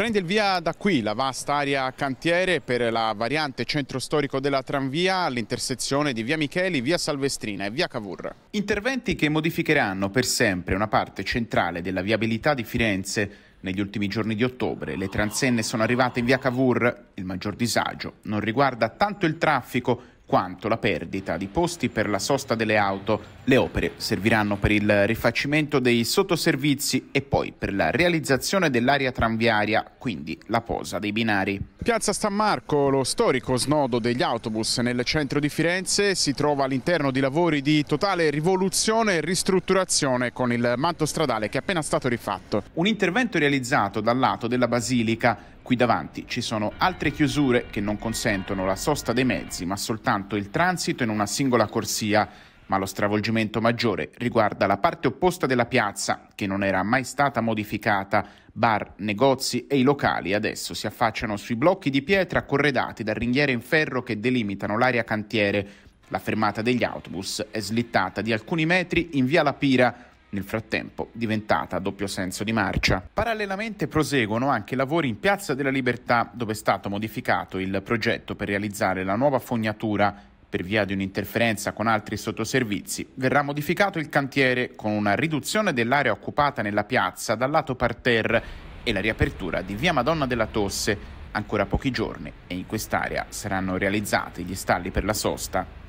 Prende il via da qui la vasta area cantiere per la variante centro storico della tranvia all'intersezione di via Micheli, via Salvestrina e via Cavour. Interventi che modificheranno per sempre una parte centrale della viabilità di Firenze. Negli ultimi giorni di ottobre le transenne sono arrivate in via Cavour. Il maggior disagio non riguarda tanto il traffico quanto la perdita di posti per la sosta delle auto le opere serviranno per il rifacimento dei sottoservizi e poi per la realizzazione dell'area tranviaria, quindi la posa dei binari. Piazza San Marco, lo storico snodo degli autobus nel centro di Firenze, si trova all'interno di lavori di totale rivoluzione e ristrutturazione con il manto stradale che è appena stato rifatto. Un intervento realizzato dal lato della Basilica Qui davanti ci sono altre chiusure che non consentono la sosta dei mezzi, ma soltanto il transito in una singola corsia ma lo stravolgimento maggiore riguarda la parte opposta della piazza, che non era mai stata modificata. Bar, negozi e i locali adesso si affacciano sui blocchi di pietra corredati da ringhiere in ferro che delimitano l'area cantiere. La fermata degli autobus è slittata di alcuni metri in via La Pira, nel frattempo diventata a doppio senso di marcia. Parallelamente proseguono anche i lavori in Piazza della Libertà, dove è stato modificato il progetto per realizzare la nuova fognatura per via di un'interferenza con altri sottoservizi, verrà modificato il cantiere con una riduzione dell'area occupata nella piazza dal lato parterre e la riapertura di via Madonna della Tosse ancora pochi giorni e in quest'area saranno realizzati gli stalli per la sosta.